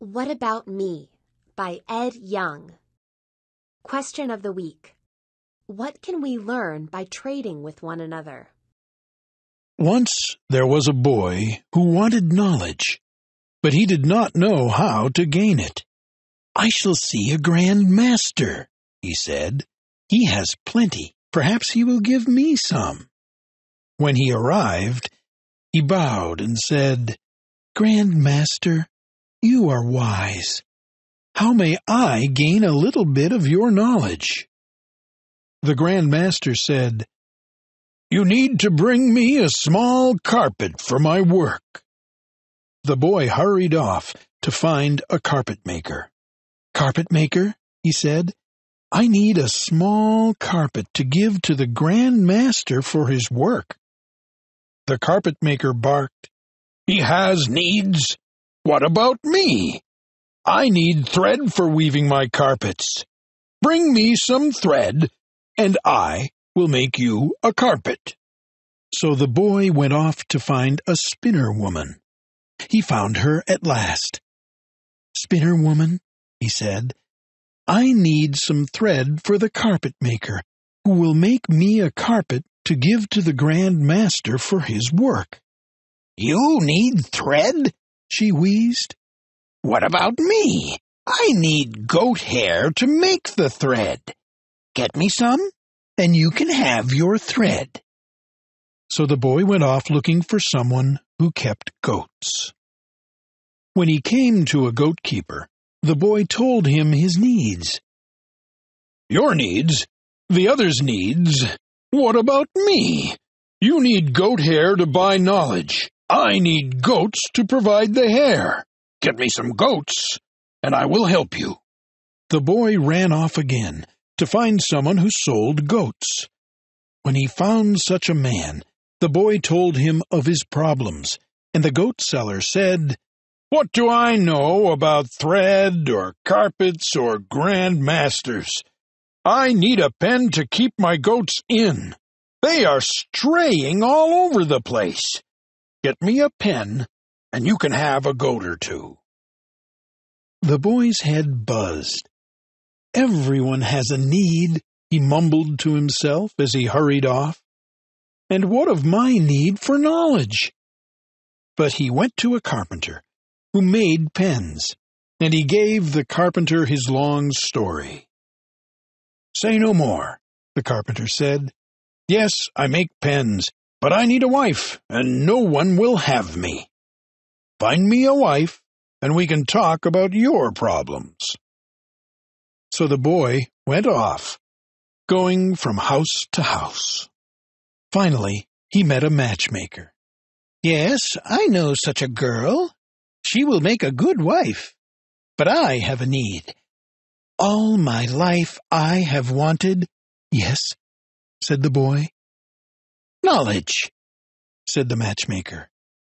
What About Me by Ed Young. Question of the Week What can we learn by trading with one another? Once there was a boy who wanted knowledge, but he did not know how to gain it. I shall see a grand master, he said. He has plenty. Perhaps he will give me some. When he arrived, he bowed and said, Grand Master, you are wise. How may I gain a little bit of your knowledge? The Grand Master said, You need to bring me a small carpet for my work. The boy hurried off to find a carpet maker. Carpet maker, he said, I need a small carpet to give to the Grand Master for his work. The carpet maker barked, He has needs what about me? I need thread for weaving my carpets. Bring me some thread, and I will make you a carpet. So the boy went off to find a spinner woman. He found her at last. Spinner woman, he said, I need some thread for the carpet maker, who will make me a carpet to give to the Grand Master for his work. You need thread? she wheezed. What about me? I need goat hair to make the thread. Get me some, and you can have your thread. So the boy went off looking for someone who kept goats. When he came to a goat keeper, the boy told him his needs. Your needs? The other's needs? What about me? You need goat hair to buy knowledge. I need goats to provide the hair. Get me some goats, and I will help you. The boy ran off again to find someone who sold goats. When he found such a man, the boy told him of his problems, and the goat seller said, What do I know about thread or carpets or grand masters? I need a pen to keep my goats in. They are straying all over the place. Get me a pen, and you can have a goat or two. The boy's head buzzed. Everyone has a need, he mumbled to himself as he hurried off. And what of my need for knowledge? But he went to a carpenter, who made pens, and he gave the carpenter his long story. Say no more, the carpenter said. Yes, I make pens, but I need a wife, and no one will have me. Find me a wife, and we can talk about your problems. So the boy went off, going from house to house. Finally, he met a matchmaker. Yes, I know such a girl. She will make a good wife. But I have a need. All my life I have wanted, yes, said the boy, Knowledge, said the matchmaker.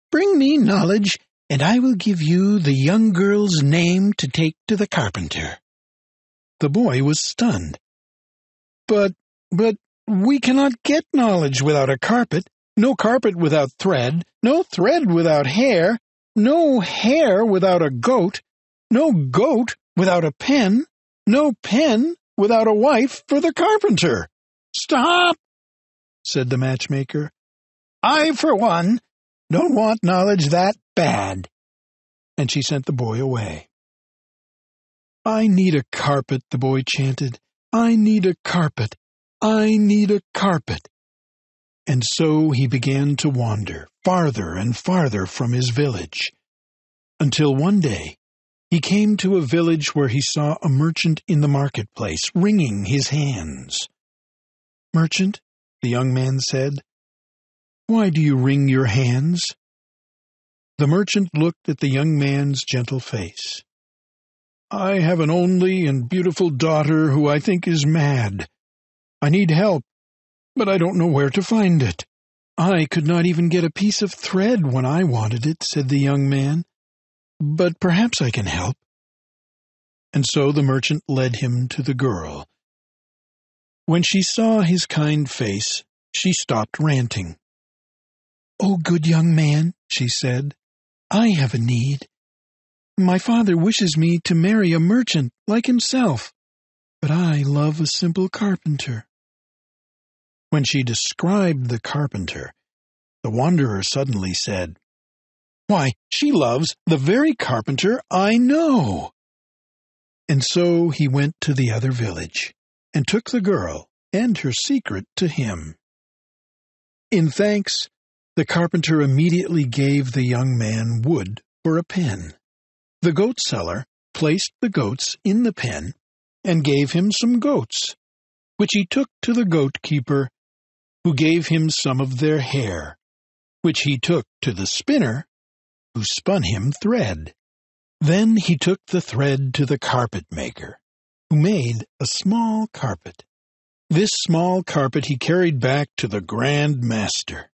Bring me knowledge, and I will give you the young girl's name to take to the carpenter. The boy was stunned. But, but, we cannot get knowledge without a carpet, no carpet without thread, no thread without hair, no hair without a goat, no goat without a pen, no pen without a wife for the carpenter. Stop! said the matchmaker. I, for one, don't want knowledge that bad. And she sent the boy away. I need a carpet, the boy chanted. I need a carpet. I need a carpet. And so he began to wander farther and farther from his village, until one day he came to a village where he saw a merchant in the marketplace, wringing his hands. Merchant, the young man said. Why do you wring your hands? The merchant looked at the young man's gentle face. I have an only and beautiful daughter who I think is mad. I need help, but I don't know where to find it. I could not even get a piece of thread when I wanted it, said the young man. But perhaps I can help. And so the merchant led him to the girl, when she saw his kind face, she stopped ranting. Oh, good young man, she said, I have a need. My father wishes me to marry a merchant like himself, but I love a simple carpenter. When she described the carpenter, the wanderer suddenly said, Why, she loves the very carpenter I know. And so he went to the other village and took the girl and her secret to him. In thanks, the carpenter immediately gave the young man wood for a pen. The goat seller placed the goats in the pen and gave him some goats, which he took to the goat keeper, who gave him some of their hair, which he took to the spinner, who spun him thread. Then he took the thread to the carpet maker, who made a small carpet. This small carpet he carried back to the Grand Master.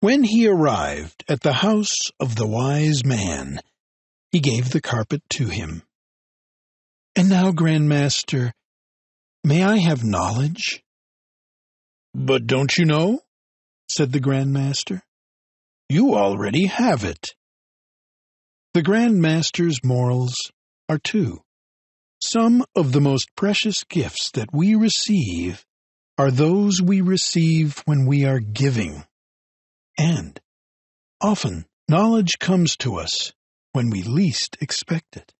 When he arrived at the house of the wise man, he gave the carpet to him. And now, Grand Master, may I have knowledge? But don't you know? said the Grand Master. You already have it. The Grand Master's morals are two. Some of the most precious gifts that we receive are those we receive when we are giving. And often knowledge comes to us when we least expect it.